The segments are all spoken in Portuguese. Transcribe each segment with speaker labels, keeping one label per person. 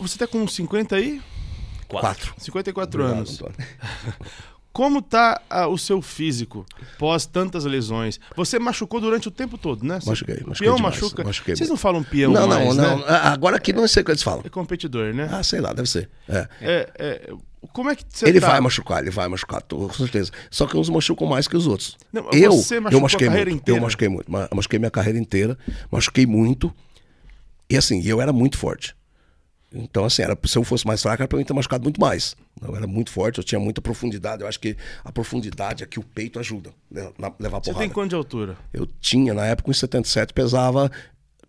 Speaker 1: Você tá com 50 aí? 4. 54 Obrigado, anos. Como tá ah, o seu físico pós tantas lesões? Você machucou durante o tempo todo, né? Machuquei, machuquei. Peão demais, machuca. Machuquei Vocês não falam peão não, mais, Não, não, né?
Speaker 2: Ah, agora aqui não sei o que eles falam. É competidor, né? Ah, sei lá, deve ser. É.
Speaker 1: é, é como é que você Ele tá? vai
Speaker 2: machucar, ele vai machucar, com certeza. Só que uns machucam mais que os outros. Não, eu, eu machuquei muito. Inteira. Eu machuquei muito. Machuquei minha carreira inteira, machuquei muito. E assim, eu era muito forte. Então, assim, era, se eu fosse mais fraco, era pra mim ter machucado muito mais. Eu era muito forte, eu tinha muita profundidade. Eu acho que a profundidade aqui, o peito ajuda né, na, levar Você porrada. Você tem
Speaker 1: quanto de altura?
Speaker 2: Eu tinha, na época, em 77, pesava.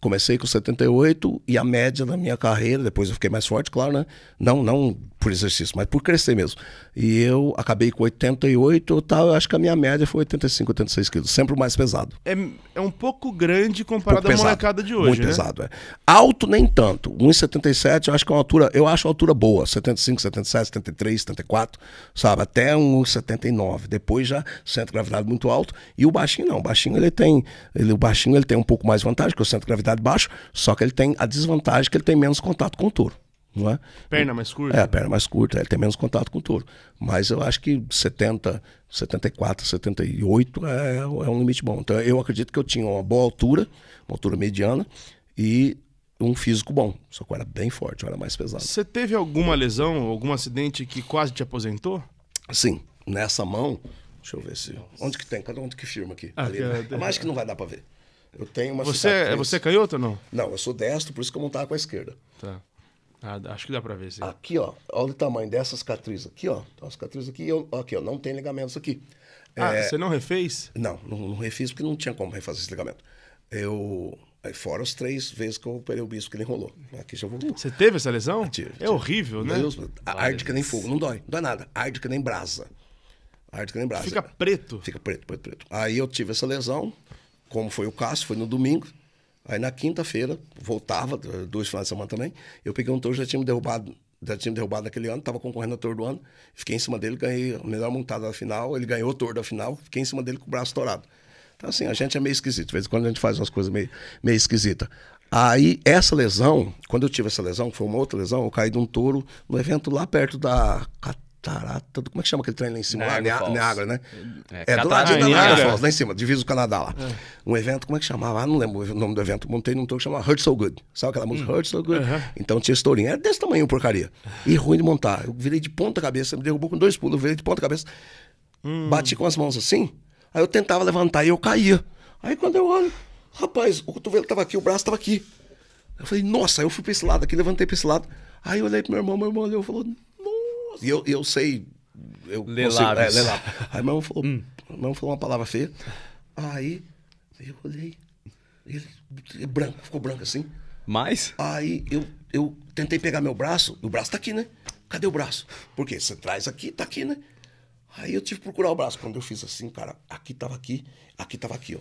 Speaker 2: Comecei com 78 e a média da minha carreira, depois eu fiquei mais forte, claro, né? Não, não por exercício, mas por crescer mesmo. E eu acabei com 88, eu, tal, eu acho que a minha média foi 85, 86 quilos, sempre o mais pesado.
Speaker 1: É, é um pouco grande comparado pouco à molecada de hoje. Muito né? pesado,
Speaker 2: é. Alto nem tanto. 1,77 eu acho que é uma altura, eu acho uma altura boa. 75, 77, 73, 74, sabe? Até 1,79. Depois já centro de gravidade muito alto. E o baixinho não. O baixinho ele tem. Ele, o baixinho ele tem um pouco mais vantagem, porque o centro de gravidade baixo, só que ele tem a desvantagem que ele tem menos contato com o touro. Não é? Perna mais curta? É, a perna mais curta, ele tem menos contato com o touro. Mas eu acho que 70, 74, 78 é, é um limite bom. Então eu acredito que eu tinha uma boa altura, uma altura mediana, e um físico bom. Só que eu era bem forte, eu era mais pesado. Você
Speaker 1: teve alguma lesão, algum acidente que quase te aposentou?
Speaker 2: Sim, nessa mão. Deixa eu ver se. Onde que tem? Cada onde que firma aqui? Ah, Ali, é- né? acho que não vai dar pra ver. Eu tenho uma você, é, Você é
Speaker 1: canhoto ou não?
Speaker 2: Não, eu sou destro, por isso que eu montava com a esquerda.
Speaker 1: Tá. Ah, acho que dá para ver, sim.
Speaker 2: Aqui, ó. Olha o tamanho dessa cicatriz aqui, ó. Então, a cicatriz aqui, eu, aqui, ó. Não tem ligamentos aqui. Ah, é... você não refez? Não, não, não, refiz porque não tinha como refazer esse ligamento. Eu... Aí fora as três vezes que eu operei o bispo que ele enrolou. Aqui né, já voltou. Você teve essa lesão? Tive, ah, tive. É horrível, né? Deus, arde que nem fogo. Não dói, não dói nada. Arde que nem brasa. Arde que nem brasa. Fica preto? Fica preto, preto, preto. Aí eu tive essa lesão, como foi o caso, foi no domingo. Aí na quinta-feira, voltava, eh, dois finais de semana também, eu peguei um touro, já tinha me derrubado, já tinha me derrubado naquele ano, estava concorrendo a touro do ano, fiquei em cima dele, ganhei a melhor montada da final, ele ganhou o touro da final, fiquei em cima dele com o braço estourado. Então assim, a gente é meio esquisito, de vez em quando a gente faz umas coisas meio, meio esquisitas. Aí essa lesão, quando eu tive essa lesão, que foi uma outra lesão, eu caí de um touro no evento lá perto da Tarata, como é que chama aquele trem lá em cima? Niagara, lá, Niagara né? É, é do lado de Niagara Falls, lá em cima, divisa o Canadá lá. É. Um evento, como é que chamava? Ah, não lembro o nome do evento. Montei num touro que chamava Hurt So Good. Sabe aquela música hum. Hurt So Good? Então tinha estourinho Era é desse tamanho, porcaria. E ruim de montar. Eu virei de ponta cabeça, me derrubou com dois pulos, virei de ponta cabeça. Hum. Bati com as mãos assim, aí eu tentava levantar e eu caía. Aí quando eu olho, rapaz, o cotovelo tava aqui, o braço tava aqui. Eu falei, nossa, eu fui pra esse lado aqui, levantei pra esse lado. Aí eu olhei pro meu irmão, meu irmão olhou e falou, e eu, eu sei. Eu lê consigo, É, lê Aí meu irmão falou, hum. meu falou uma palavra feia. Aí eu olhei. Ele é branco, ficou branco assim. Mas? Aí eu, eu tentei pegar meu braço, o braço tá aqui, né? Cadê o braço? Porque você traz aqui, tá aqui, né? Aí eu tive que procurar o braço. Quando eu fiz assim, cara, aqui tava aqui, aqui tava aqui, ó.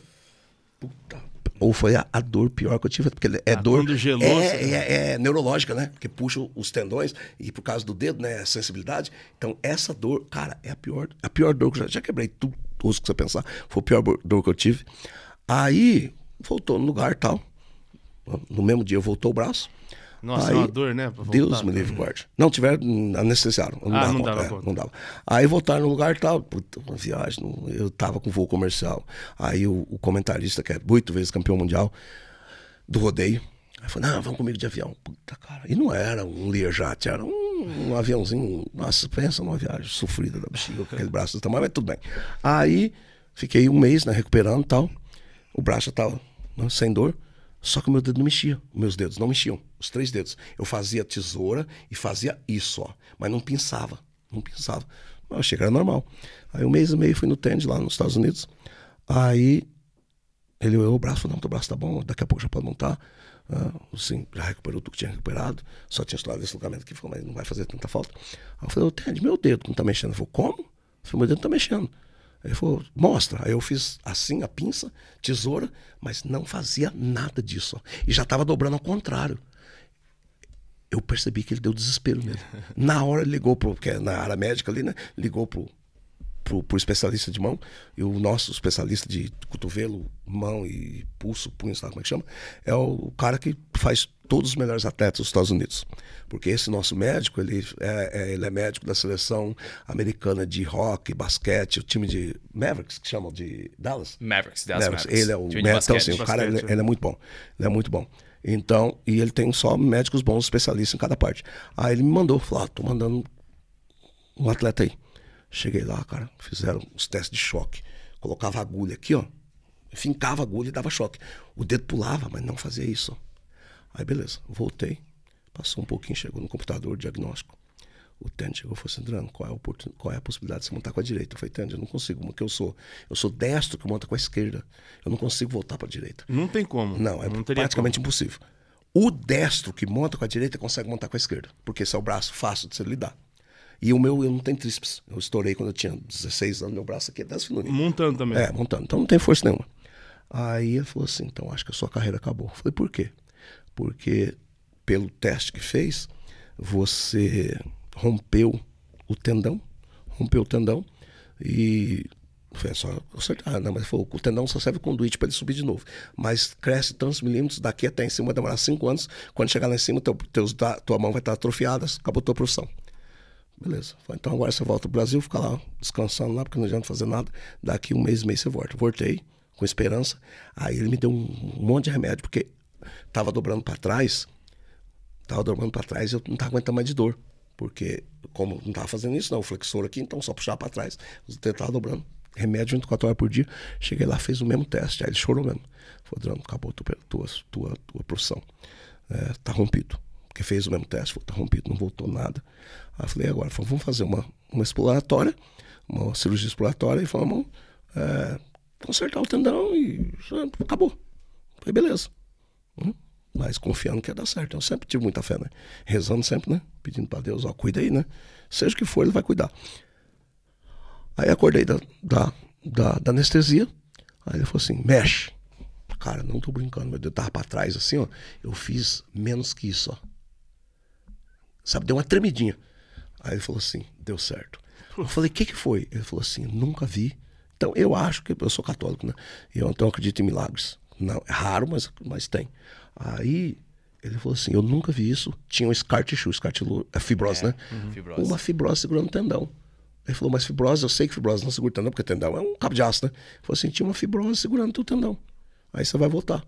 Speaker 2: Puta. Ou foi a, a dor pior que eu tive, porque é a ah, dor. dor geloso, é, é, é, neurológica, né? Porque puxa os tendões e por causa do dedo, né? A sensibilidade. Então, essa dor, cara, é a pior, a pior dor que eu já, já quebrei tudo osso que você pensar. Foi a pior dor que eu tive. Aí, voltou no lugar tal. No mesmo dia voltou o braço. Nossa, aí, é uma dor, né? Deus me livre, guarde. Não tiver, necessário. Não ah, dava, não dava é, Não dava. Aí voltaram no lugar tal, puta, uma viagem, eu tava com voo comercial. Aí o, o comentarista, que é oito vezes campeão mundial do rodeio, aí falou, não, vamos comigo de avião. Puta, cara. E não era um Learjet, era um um aviãozinho, nossa, pensa numa viagem sofrida da bexiga, com aquele braço do tamanho, mas tudo bem. Aí fiquei um mês, né, recuperando e tal. O braço já tava né, sem dor, só que o meu dedo não mexia, meus dedos não mexiam os três dedos. Eu fazia tesoura e fazia isso, ó. Mas não pensava, Não pensava. Eu achei que era normal. Aí um mês e meio fui no tênis lá nos Estados Unidos. Aí ele olhou o braço, não, teu braço tá bom, daqui a pouco já pode montar. Ah, assim, já recuperou tudo que tinha recuperado, só tinha estourado esse lugamento aqui, falou, mas não vai fazer tanta falta. Aí eu falei, ô Ted, meu dedo não tá mexendo. Eu falei, como? Eu falei, meu dedo tá mexendo. Ele falou, mostra. Aí eu fiz assim, a pinça, tesoura, mas não fazia nada disso. Ó. E já estava dobrando ao contrário eu percebi que ele deu desespero mesmo. Na hora ele ligou pro, que é na área médica ali, né? Ligou pro, pro, pro especialista de mão, e o nosso especialista de cotovelo, mão e pulso, punho, sabe como é que chama? É o cara que faz todos os melhores atletas dos Estados Unidos. Porque esse nosso médico, ele é, é ele é médico da seleção americana de rock, basquete, o time de Mavericks, que chamam de Dallas?
Speaker 1: Mavericks, Dallas Mavericks. Mavericks. Ele é o médico, então, assim, o cara ele, ele, é
Speaker 2: muito bom. Ele é muito bom. Então, e ele tem só médicos bons, especialistas em cada parte. Aí ele me mandou, falou, ah, tô mandando um atleta aí. Cheguei lá, cara, fizeram os testes de choque. Colocava agulha aqui, ó. Fincava agulha e dava choque. O dedo pulava, mas não fazia isso. Aí beleza, voltei. Passou um pouquinho, chegou no computador, diagnóstico. O Tandy chegou e falou, assim, Drano, qual é, a qual é a possibilidade de você montar com a direita? Eu falei, Tandy, eu não consigo, porque eu sou. Eu sou destro que monta com a esquerda. Eu não consigo voltar para a direita. Não tem como. Não, é não praticamente como. impossível. O destro que monta com a direita consegue montar com a esquerda, porque esse é o braço fácil de se lidar. E o meu, eu não tenho tríceps. Eu estourei quando eu tinha 16 anos, meu braço aqui é 10 finulinhos. Montando também. É, montando. Então não tem força nenhuma. Aí ele falou assim, então acho que a sua carreira acabou. Eu falei, por quê? Porque pelo teste que fez, você rompeu o tendão, rompeu o tendão e foi só consertar, né? Mas foi, o tendão só serve conduíte para ele subir de novo. Mas cresce tantos milímetros, daqui até em cima vai demorar cinco anos. Quando chegar lá em cima, teu, teus, tua mão vai estar atrofiada, acabou tua profissão. Beleza. Então agora você volta pro Brasil, fica lá descansando lá, porque não adianta fazer nada. Daqui um mês, mês você volta. Voltei, com esperança. Aí ele me deu um monte de remédio, porque tava dobrando para trás, tava dobrando para trás e eu não tava aguentando mais de dor. Porque, como não estava fazendo isso, não, né, o flexor aqui, então só puxar para trás. Os dedos dobrando. Remédio 24 horas por dia. Cheguei lá, fez o mesmo teste. Aí ele chorou mesmo. Falou, Drano, acabou tua, tua, tua, tua profissão. É, tá rompido. Porque fez o mesmo teste, falou, tá rompido, não voltou nada. Aí eu falei, agora, vamos fazer uma, uma exploratória, uma cirurgia exploratória, e vamos é, consertar o tendão e acabou. Falei, beleza. Hum? mas confiando que ia dar certo. Eu sempre tive muita fé, né? Rezando sempre, né? Pedindo para Deus, ó, cuida aí, né? Seja o que for, ele vai cuidar. Aí acordei da, da, da, da anestesia. Aí ele falou assim: mexe. Cara, não tô brincando, meu Deus, tava pra trás assim, ó. Eu fiz menos que isso, ó. Sabe, deu uma tremidinha. Aí ele falou assim: deu certo. Eu falei: o que, que foi? Ele falou assim: nunca vi. Então eu acho que eu sou católico, né? Eu então acredito em milagres. Não, é raro, mas, mas tem. Aí ele falou assim: Eu nunca vi isso. Tinha um SCART tissue, SCART é fibrose, é, né? Uhum. Fibrose. Uma fibrose segurando o tendão. Ele falou: Mas fibrose, eu sei que fibrose não segura o tendão, porque tendão é um cabo de aço, né? Ele falou assim: Tinha uma fibrose segurando o tendão. Aí você vai voltar.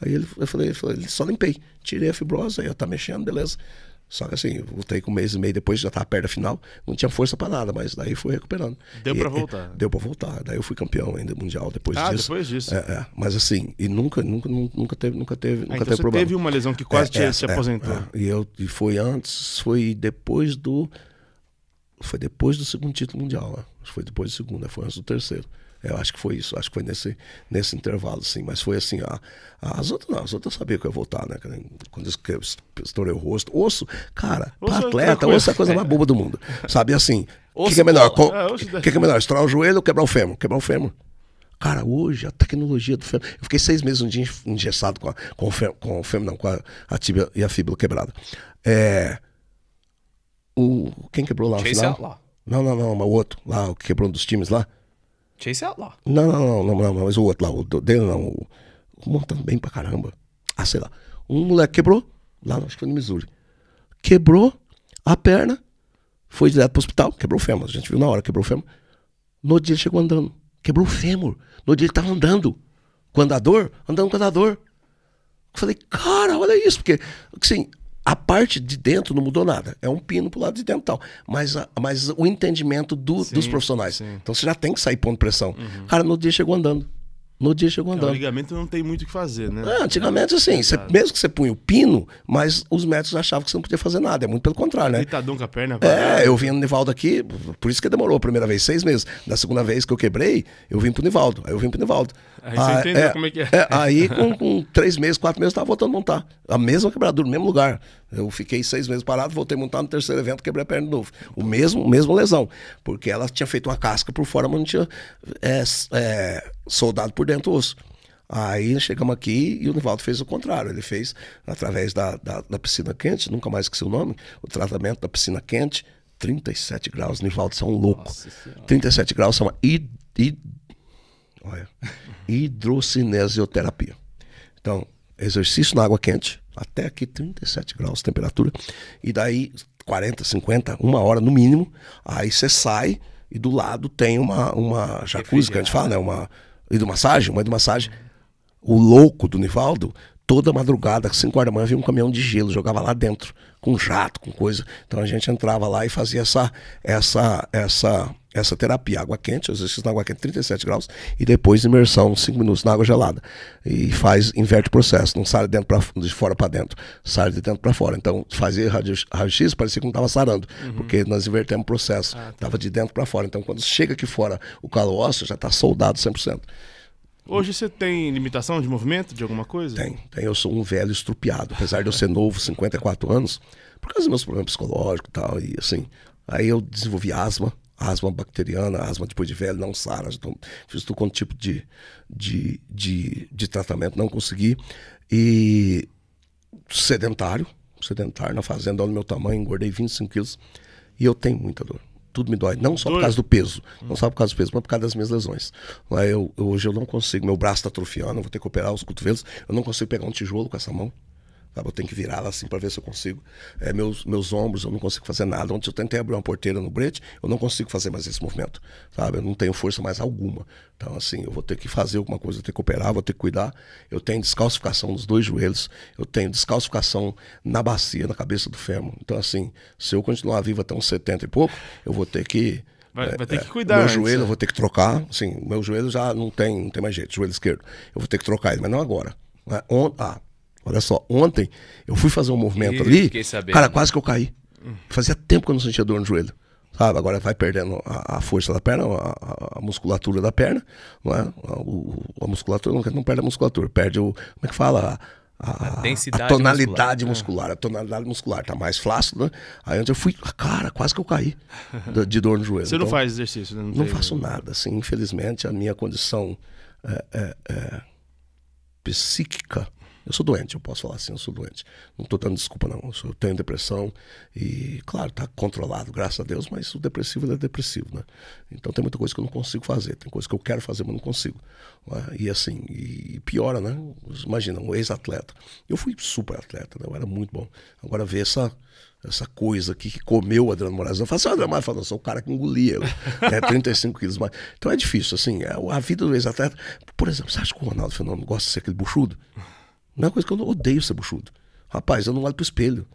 Speaker 2: Aí ele, eu falei, eu falei, só limpei. Tirei a fibrose, aí eu tá mexendo, beleza. Só que assim, voltei com um mês e meio depois, já tava perto da final, não tinha força para nada, mas daí fui recuperando. Deu para é, voltar? E, deu para voltar. Daí eu fui campeão ainda mundial depois ah, disso. Ah, depois disso. É, é. Mas assim, e nunca, nunca, nunca teve, nunca teve, ah, nunca então teve problema. teve uma lesão que quase é, te, é, se é, aposentou. E eu e foi antes, foi depois do foi depois do segundo título mundial, né? Foi depois do segundo, né? foi antes do terceiro. Eu acho que foi isso, acho que foi nesse, nesse intervalo, sim. Mas foi assim, as outras não, as outras sabiam que eu ia voltar, né? Quando eu estourei o rosto. Osso, cara, osso é pra atleta, osso é a coisa é. mais boba do mundo. Sabe assim, o que, que, é melhor? É, o que, que, é melhor? Estourar o joelho ou quebrar o fêmur? Quebrar o fêmur. Cara, hoje a tecnologia do fêmur. Eu fiquei seis meses um dia engessado com, a, com, o, fêmur, com o fêmur, não, com a, a tíbia e a fíbula quebrada. É. O, quem quebrou lá no final? Lá. Não, não, não, mas o outro, lá, o que quebrou um dos times lá. Chase Outlaw. Não, não, não, não, não, mas o outro lá, o dele não, o, o montando bem pra caramba. Ah, sei lá. Um moleque quebrou, lá acho que foi no Missouri. Quebrou a perna, foi direto pro hospital, quebrou o fêmur. A gente viu na hora, quebrou o fêmur. No dia ele chegou andando, quebrou o fêmur. No dia ele tava andando com andador, andando com andador. Eu falei, cara, olha isso, porque assim, a parte de dentro não mudou nada. É um pino pro lado de dentro e tal. Mas, mas o entendimento do, sim, dos profissionais. Sim. Então você já tem que sair pondo pressão. Uhum. Cara, no dia chegou andando. No dia chegou andando. É, o
Speaker 1: ligamento não tem muito o que fazer, né? É, antigamente, assim, mesmo que
Speaker 2: você punha o pino, mas os médicos achavam que você não podia fazer nada. É muito pelo contrário, né?
Speaker 1: Deitadão com a perna. É,
Speaker 2: é, eu vim no Nivaldo aqui, por isso que demorou a primeira vez, seis meses. Da segunda vez que eu quebrei, eu vim pro Nivaldo. Aí eu vim pro Nivaldo. Aí você ah, entendeu é, como é que é. é. aí, com, com, três meses, quatro meses, eu tava voltando a montar. A mesma quebradura, no mesmo lugar. Eu fiquei seis meses parado, voltei a montar no terceiro evento, quebrei a perna de novo. O mesmo, mesmo lesão, porque ela tinha feito uma casca por fora, mas não tinha é, é, soldado por dentro o osso. Aí chegamos aqui e o Nivaldo fez o contrário. Ele fez, através da, da, da piscina quente, nunca mais esqueci o nome, o tratamento da piscina quente, 37 graus. Nivaldo, são é um louco. 37 graus são id, olha, hidrocinesioterapia. Então, exercício na água quente, até aqui 37 graus de temperatura, e daí 40, 50, uma hora no mínimo, aí você sai e do lado tem uma, uma jacuzzi, que a gente fala, né? Uma hidromassagem, uma hidromassagem. O louco do Nivaldo, toda madrugada, às 5 horas da manhã, havia um caminhão de gelo, jogava lá dentro, com jato, com coisa. Então a gente entrava lá e fazia essa, essa, essa essa terapia, água quente, vezes na água quente 37 graus e depois imersão 5 minutos na água gelada. E faz, inverte o processo, não sai de, dentro pra, de fora para dentro, sai de dentro para fora. Então, fazer raio-x parecia que não estava sarando, uhum. porque nós invertemos o processo, estava ah, tá. de dentro para fora. Então, quando chega aqui fora o calo ósseo, já está soldado 100%.
Speaker 1: Hoje você tem limitação de movimento, de alguma coisa? Tem,
Speaker 2: tem. Eu sou um velho estrupiado. Apesar de eu ser novo, 54 anos, por causa dos meus problemas psicológicos e tal, e assim. Aí eu desenvolvi asma, asma bacteriana, asma depois de velho, não sara. Então, fiz quanto tipo de, de, de, de, tratamento, não consegui. E sedentário, sedentário, na fazenda, olha o meu tamanho, engordei 25 quilos. E eu tenho muita dor. Tudo me dói, não só por causa do peso, não hum. só por causa do peso, mas por causa das minhas lesões. Eu, hoje eu não consigo, meu braço está atrofiando, eu vou ter que operar os cotovelos, eu não consigo pegar um tijolo com essa mão. Sabe? Eu tenho que virar ela assim para ver se eu consigo. É, meus, meus ombros, eu não consigo fazer nada. Ontem eu tentei abrir uma porteira no brete, eu não consigo fazer mais esse movimento. Sabe? Eu não tenho força mais alguma. Então, assim, eu vou ter que fazer alguma coisa, eu tenho que operar, vou ter que cuidar. Eu tenho descalcificação nos dois joelhos, eu tenho descalcificação na bacia, na cabeça do fêmur. Então, assim, se eu continuar vivo até uns 70 e pouco, eu vou ter que.
Speaker 1: Vai, vai, ter é, que é, cuidar. É, meu joelho né? eu
Speaker 2: vou ter que trocar. sim meu joelho já não tem, não tem mais jeito, joelho esquerdo. Eu vou ter que trocar ele, mas não agora. Né? On, ah, Olha só, ontem eu fui fazer um movimento Ih, ali. Sabendo, cara, quase que eu caí. Fazia tempo que eu não sentia dor no joelho. Sabe? Agora vai perdendo a, a força da perna, a, a, musculatura da perna. Não é? a, o, a musculatura não, não, perde a musculatura, perde o. Como é que fala? A, a tonalidade muscular, muscular. A ah. tonalidade muscular tá mais flácida. Né? Aí eu fui, cara, quase que eu caí de, de dor no joelho. Você então, não faz exercício, né? Não, não faço nada, assim. Infelizmente, a minha condição é, é, é, psíquica eu sou doente, eu posso falar assim, eu sou doente. Não estou dando desculpa, não. Eu tenho depressão e, claro, está controlado, graças a Deus, mas o depressivo é depressivo, né? Então tem muita coisa que eu não consigo fazer, tem coisa que eu quero fazer, mas não consigo. Né? E assim, e piora, né? Imagina, um ex-atleta. Eu fui super atleta, né? eu era muito bom. Agora ver essa essa coisa aqui que comeu o Adriano Moraes. Eu falo assim, o Adriano Moraes falou, sou o cara que engolia, né, 35 quilos mais. Então é difícil, assim, é, a vida do ex-atleta. Por exemplo, você acha que o Ronaldo Fenômeno gosta de ser aquele buchudo? Não é uma coisa que eu odeio ser buchudo. Rapaz, eu não olho pro espelho.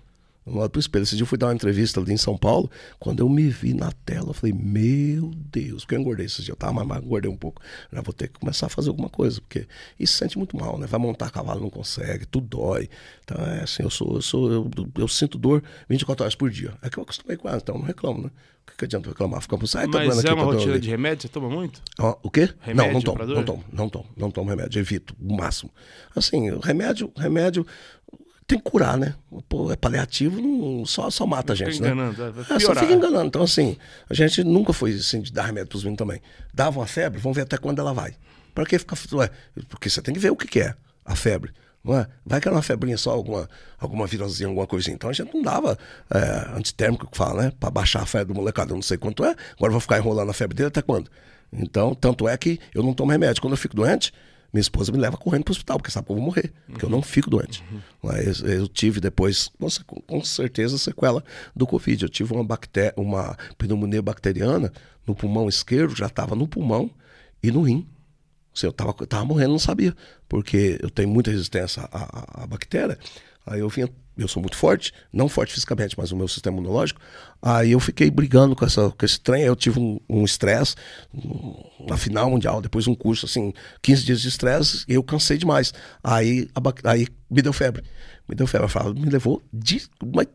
Speaker 2: Amado Príncipe espelho. esse dia eu fui dar uma entrevista ali em São Paulo. Quando eu me vi na tela, eu falei, meu Deus, que eu engordei esses dias. Eu tava, magro, engordei um pouco. Já ah, vou ter que começar a fazer alguma coisa, porque isso sente muito mal, né? Vai montar cavalo, não consegue, tudo dói. Então, é assim, eu sou, eu sou, eu, eu sinto dor 24 horas por dia. É que eu acostumei com ela, então não reclamo, né? O que, que adianta reclamar? Fica por sair. tá Mas é uma tá rotina ali. de
Speaker 1: remédio? Você toma muito?
Speaker 2: Ah, o quê? Remédio não, não tomo, não tomo, não tomo, não tomo remédio, evito o máximo. Assim, remédio, remédio, tem que curar, né? Pô, é paliativo, não, só, só mata a gente, né? É, é, só fica enganando. Então, assim, a gente nunca foi assim de dar remédio pros meninos também. Dava uma febre, vamos ver até quando ela vai. Para que ficar. Ué, porque você tem que ver o que, que é a febre. Não é? Vai que era é uma febrinha só, alguma, alguma virosinha, alguma coisinha. Então a gente não dava é, antitérmico, que fala, né? Para baixar a febre do molecado, eu não sei quanto é. Agora vou ficar enrolando a febre dele até quando? Então, tanto é que eu não tomo remédio. Quando eu fico doente, minha esposa me leva correndo para o hospital, porque sabe que eu vou morrer, porque eu não uhum. fico doente. Uhum. Mas eu tive depois, nossa, com certeza, sequela do Covid. Eu tive uma, bactéria, uma pneumonia bacteriana no pulmão esquerdo, já estava no pulmão e no rim. Assim, eu estava tava morrendo, não sabia, porque eu tenho muita resistência à, à, à bactéria. Aí eu vinha eu sou muito forte, não forte fisicamente, mas o meu sistema imunológico. Aí eu fiquei brigando com, essa, com esse trem, eu tive um estresse um na final mundial, depois um curso assim, 15 dias de estresse, eu cansei demais. Aí, aí me deu febre. Me deu febre. falo me levou de, mas,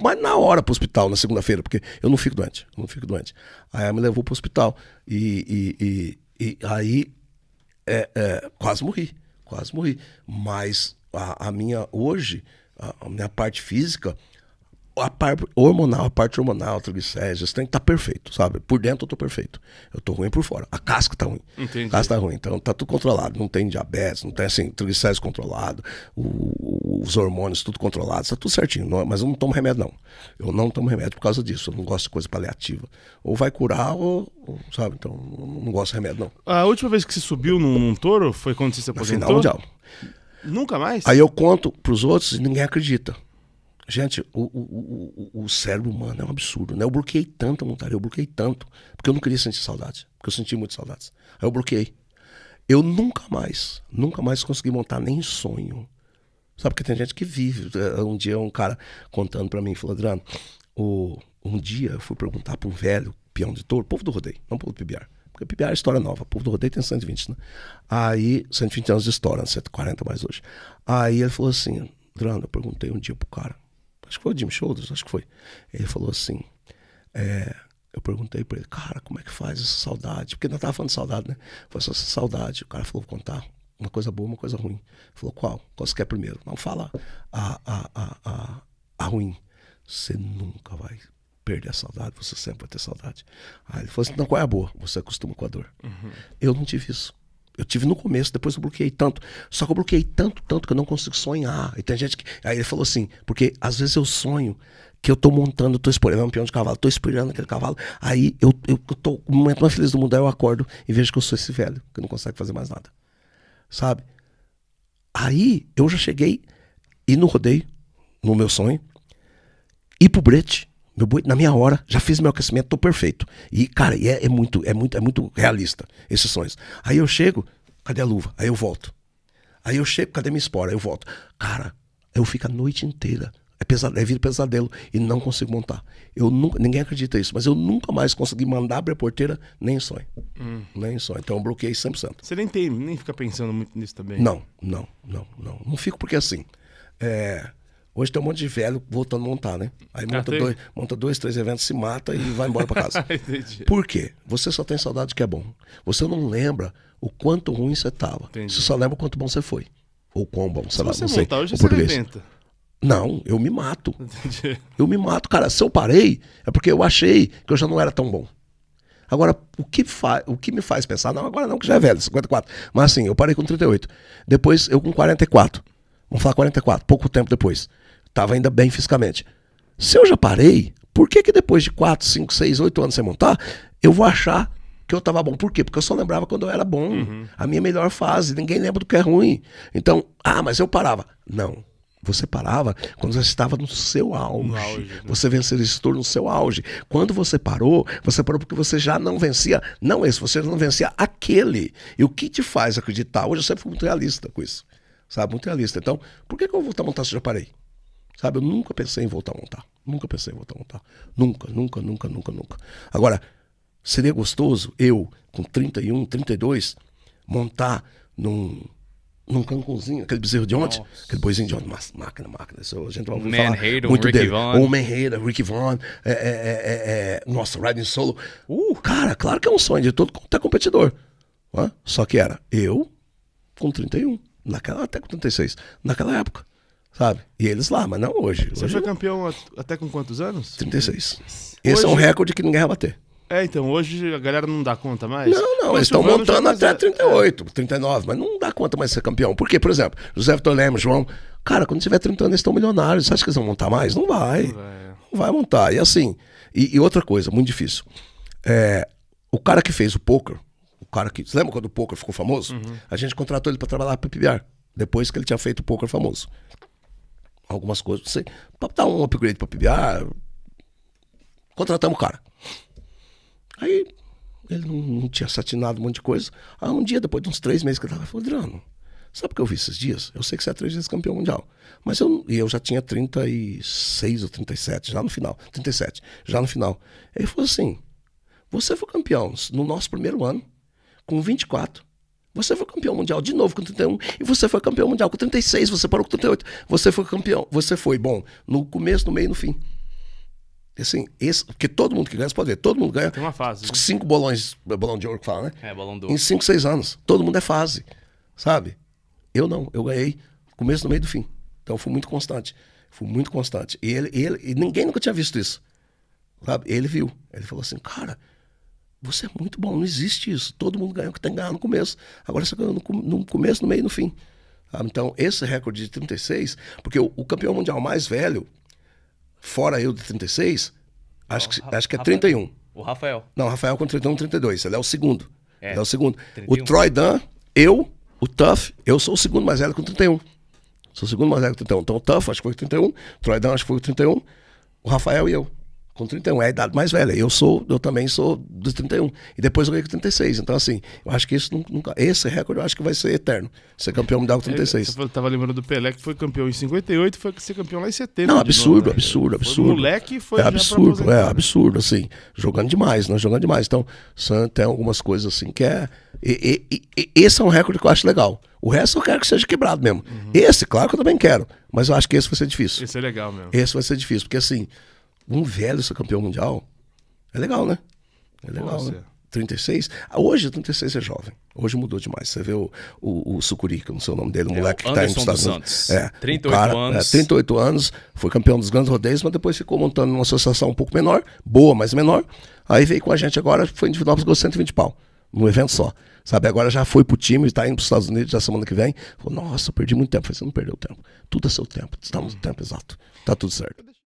Speaker 2: mas na hora para o hospital, na segunda-feira, porque eu não fico doente, eu não fico doente. Aí me levou para o hospital. E, e, e, e aí é, é, quase morri, quase morri. Mas a, a minha hoje a, minha parte física, a parte hormonal, a parte hormonal, triglicérides, isso tem que estar tá perfeito, sabe? Por dentro eu tô perfeito. Eu tô ruim por fora. A casca tá ruim. Entendi. A casca tá ruim. Então tá tudo controlado. Não tem diabetes, não tem assim, triglicérides controlado, o, os hormônios tudo controlado, tá tudo certinho. Não, é, mas eu não tomo remédio, não. Eu não tomo remédio por causa disso. Eu não gosto de coisa paliativa. Ou vai curar, ou, ou sabe? Então não gosto de remédio, não. A última vez que você subiu num, num touro foi quando você se aposentou? Na final mundial. Nunca mais? Aí eu conto pros outros e ninguém acredita. Gente, o, o, o, o cérebro humano é um absurdo, né? Eu bloqueei tanto a montaria, eu bloqueei tanto, porque eu não queria sentir saudade, porque eu senti muito saudades. Aí eu bloqueei. Eu nunca mais, nunca mais consegui montar nem sonho. Sabe, porque tem gente que vive. É, um dia um cara contando para mim, falou, Adriano, o, um dia eu fui perguntar para um velho peão de touro, povo do rodeio, não povo do PBR. Porque PBR é história nova. O povo do rodeio tem 120, né? Aí, 120 anos de história, 140 né? mais hoje. Aí ele falou assim, Drano, eu perguntei um dia pro cara. Acho que foi o Jim Shoulders, acho que foi. Ele falou assim, é, eu perguntei pra ele, cara, como é que faz essa saudade? Porque não tava falando de saudade, né? Foi só essa saudade. O cara falou, vou contar uma coisa boa, uma coisa ruim. Ele falou, qual? Qual você quer primeiro? Não, fala a, a, a, a, a ruim. Você nunca vai perder a saudade, você sempre vai ter saudade. Aí ah, ele falou assim: é. não, qual é a boa? Você acostuma com a dor. Uhum. Eu não tive isso. Eu tive no começo, depois eu bloqueei tanto. Só que eu bloqueei tanto, tanto que eu não consigo sonhar. E tem gente que. Aí ele falou assim: porque às vezes eu sonho que eu tô montando, tô esperando é um peão de cavalo, tô esperando aquele cavalo. Aí eu, eu, tô no momento mais feliz do mundo, aí eu acordo e vejo que eu sou esse velho, que não consegue fazer mais nada. Sabe? Aí eu já cheguei e no rodeio, no meu sonho, e pro brete meu boi, na minha hora, já fiz meu aquecimento, tô perfeito. E, cara, é, é muito, é muito, é muito realista esses sonhos. Aí eu chego, cadê a luva? Aí eu volto. Aí eu chego, cadê minha espora? Aí eu volto. Cara, eu fico a noite inteira. É, pesadelo, é vida pesadelo e não consigo montar. Eu nunca, ninguém acredita isso, mas eu nunca mais consegui mandar abrir a porteira nem em sonho. Hum. Nem em sonho. Então eu bloqueei 100%.
Speaker 1: Você nem tem, nem fica pensando muito nisso também? Não, não,
Speaker 2: não, não. Não fico porque assim, é, Hoje tem um monte de velho voltando a montar, né? Aí ah, monta, ah, dois, monta dois, três eventos, se mata e vai embora para casa.
Speaker 1: Por quê?
Speaker 2: Você só tem saudade que é bom. Você não lembra o quanto ruim você tava. Entendi. Você só lembra o quanto bom você foi. Ou quão bom, sei se lá, você não sei. Montar, hoje você inventa. Não, eu me mato. Entendi. Eu me mato, cara. Se eu parei, é porque eu achei que eu já não era tão bom. Agora, o que, fa... o que me faz pensar, não, agora não, que já é velho, 54. Mas assim, eu parei com 38. Depois eu com 44. Vamos falar 44, pouco tempo depois. Estava ainda bem fisicamente. Se eu já parei, por que, que depois de 4, 5, 6, 8 anos sem montar, eu vou achar que eu estava bom? Por quê? Porque eu só lembrava quando eu era bom. Uhum. A minha melhor fase. Ninguém lembra do que é ruim. Então, ah, mas eu parava. Não. Você parava quando você estava no seu auge. No auge né? Você venceu esse tour no seu auge. Quando você parou, você parou porque você já não vencia, não esse, você não vencia aquele. E o que te faz acreditar? Hoje eu sempre fui muito realista com isso. Sabe? Muito realista. Então, por que, que eu vou voltar a montar se eu já parei? Sabe, eu nunca pensei em voltar a montar. Nunca pensei em voltar a montar. Nunca, nunca, nunca, nunca, nunca. Agora, seria gostoso eu, com 31, 32, montar num, num canconzinho, aquele bezerro de ontem, Nossa. aquele boizinho de ontem, mas, máquina, máquina. Isso, a gente vai ouvir falar Hater, muito Ricky dele. Vaughn. O Man Hater, Rick Vaughn, é, é, é, é, nossa, Riding Solo. Uh, cara, claro que é um sonho de todo tá competidor. Só que era eu com 31, naquela, até com 36, naquela época sabe? E eles lá, mas não hoje. Você hoje foi
Speaker 1: campeão até com quantos anos?
Speaker 2: 36. Hoje... Esse é um recorde que ninguém vai bater.
Speaker 1: É, então, hoje a galera não dá conta mais? Não, não, eles estão montando até
Speaker 2: 38, é. 39, mas não dá conta mais ser campeão. Por quê? Por exemplo, José Vitor João, cara, quando tiver 30 anos eles estão milionários, você acha que eles vão montar mais? Não vai. Não vai, é. não vai montar. E assim, e, e, outra coisa, muito difícil, é, o cara que fez o poker, o cara que, você lembra quando o poker ficou famoso? Uhum. A gente contratou ele para trabalhar para PBR, depois que ele tinha feito o poker famoso algumas coisas, não sei. dar um upgrade para PBA, contratamos o cara. Aí ele não, não tinha satinado um monte de coisa. Aí um dia, depois de uns três meses que ele tava, falou, Adriano, sabe o que eu vi esses dias? Eu sei que você é três vezes campeão mundial. Mas eu, e eu já tinha 36 ou 37, já no final. 37, já no final. Ele falou assim, você foi campeão no nosso primeiro ano, com 24, você foi campeão mundial de novo com 31 e você foi campeão mundial com 36, você parou com 38. Você foi campeão, você foi bom no começo, no meio e no fim. Assim, esse, porque todo mundo que ganha, você pode ver, todo mundo ganha. Tem uma fase. Né? Cinco né? bolões, bolão de ouro que fala, né? É, bolão de ouro. Em cinco, seis anos. Todo mundo é fase, sabe? Eu não, eu ganhei começo, no meio e do fim. Então fui muito constante. Fui muito constante. E ele, ele, e ninguém nunca tinha visto isso. Sabe? Ele viu. Ele falou assim, cara, você é muito bom, não existe isso. Todo mundo ganha o que tem que ganhar no começo. Agora você ganhou no, no começo, no meio e no fim. Ah, então, esse recorde de 36, porque o, o, campeão mundial mais velho, fora eu de 36, acho, que, acho que é 31. O Rafael. Não, o Rafael com 31, 32. Ele é o segundo. É, ele é o segundo. 31. O Troy Dan, eu, o Tuff, eu sou o segundo mais velho com 31. Sou o segundo mais velho com 31. Então o Tuff, acho que foi com 31. O Troy Dan, acho que foi com 31. O Rafael e eu com 31, é a idade mais velha. Eu sou, eu também sou dos 31. E depois eu ganhei com 36. Então, assim, eu acho que isso nunca. Esse recorde eu acho que vai ser eterno. Ser campeão mundial com 36.
Speaker 1: É, eu tava lembrando do Pelé que foi campeão em 58 e foi ser campeão lá em 70. Não, absurdo, novo, né? absurdo, absurdo. O moleque foi. É absurdo, é
Speaker 2: absurdo, assim. Jogando demais, não né, jogando demais. Então, tem algumas coisas assim que é. E, e, e, esse é um recorde que eu acho legal. O resto eu quero que seja quebrado mesmo. Uhum. Esse, claro que eu também quero. Mas eu acho que esse vai ser difícil.
Speaker 1: Esse é legal mesmo. Esse
Speaker 2: vai ser difícil, porque assim um velho ser campeão mundial é legal, né? É legal, né? 36. Ah, hoje, 36 é jovem. Hoje mudou demais. Você vê o, o, o que não sei o nome dele, é o tá é, moleque o que está nos Estados Unidos. É, 38 cara, anos. É, 38 anos, foi campeão dos grandes rodeios, mas depois ficou montando uma associação um pouco menor, boa, mas menor. Aí veio com a gente agora, foi individual, pegou 120 pau, num evento só. Sabe, agora já foi pro time, está indo para os Estados Unidos já semana que vem. Falou, nossa, perdi muito tempo. falei, você não perdeu tempo. Tudo é seu tempo. Estamos no tempo exato. Tá
Speaker 1: tudo certo.